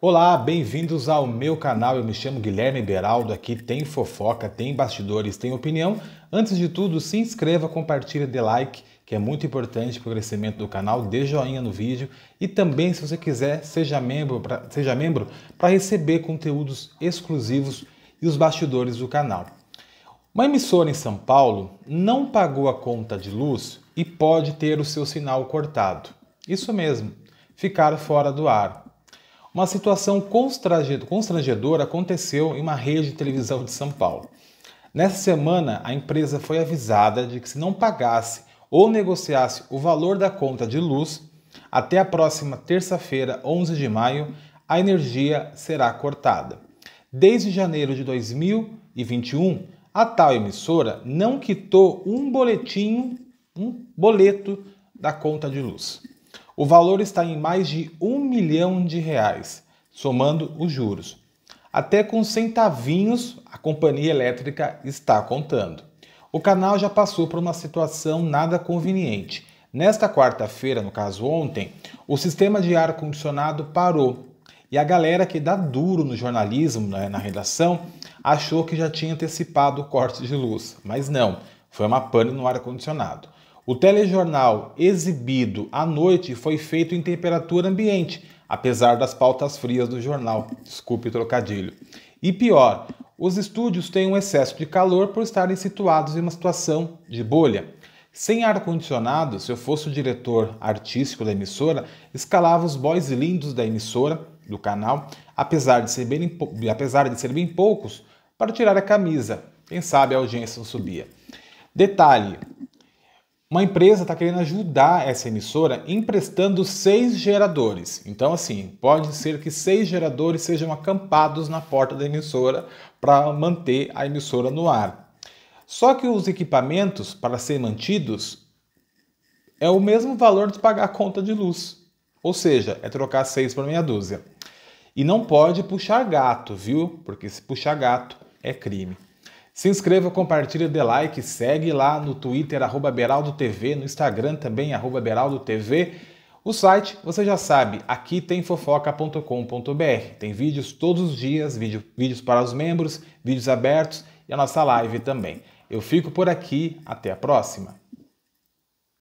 Olá, bem-vindos ao meu canal. Eu me chamo Guilherme Beraldo. Aqui tem fofoca, tem bastidores, tem opinião. Antes de tudo, se inscreva, compartilhe, dê like, que é muito importante para o crescimento do canal. Dê joinha no vídeo e também, se você quiser, seja membro, seja membro para receber conteúdos exclusivos e os bastidores do canal. Uma emissora em São Paulo não pagou a conta de luz e pode ter o seu sinal cortado. Isso mesmo, ficar fora do ar. Uma situação constrangedora aconteceu em uma rede de televisão de São Paulo. Nessa semana, a empresa foi avisada de que se não pagasse ou negociasse o valor da conta de luz, até a próxima terça-feira, 11 de maio, a energia será cortada. Desde janeiro de 2021, a tal emissora não quitou um boletinho, um boleto da conta de luz. O valor está em mais de um milhão de reais, somando os juros. Até com centavinhos a companhia elétrica está contando. O canal já passou por uma situação nada conveniente. Nesta quarta-feira, no caso ontem, o sistema de ar-condicionado parou e a galera que dá duro no jornalismo, né, na redação, achou que já tinha antecipado o corte de luz, mas não, foi uma pane no ar-condicionado. O telejornal exibido à noite foi feito em temperatura ambiente, apesar das pautas frias do jornal. Desculpe o trocadilho. E pior, os estúdios têm um excesso de calor por estarem situados em uma situação de bolha. Sem ar-condicionado, se eu fosse o diretor artístico da emissora, escalava os boys lindos da emissora, do canal, apesar de, ser bem, apesar de ser bem poucos, para tirar a camisa. Quem sabe a audiência não subia. Detalhe: uma empresa está querendo ajudar essa emissora emprestando seis geradores. Então, assim, pode ser que seis geradores sejam acampados na porta da emissora para manter a emissora no ar. Só que os equipamentos, para serem mantidos, é o mesmo valor de pagar a conta de luz. Ou seja, é trocar seis por meia dúzia. E não pode puxar gato, viu? Porque se puxar gato é crime. Se inscreva, compartilhe, dê like, segue lá no Twitter, arroba Beraldo TV, no Instagram também, arroba Beraldo TV. O site, você já sabe, aqui tem fofoca.com.br. Tem vídeos todos os dias, vídeo, vídeos para os membros, vídeos abertos e a nossa live também. Eu fico por aqui, até a próxima.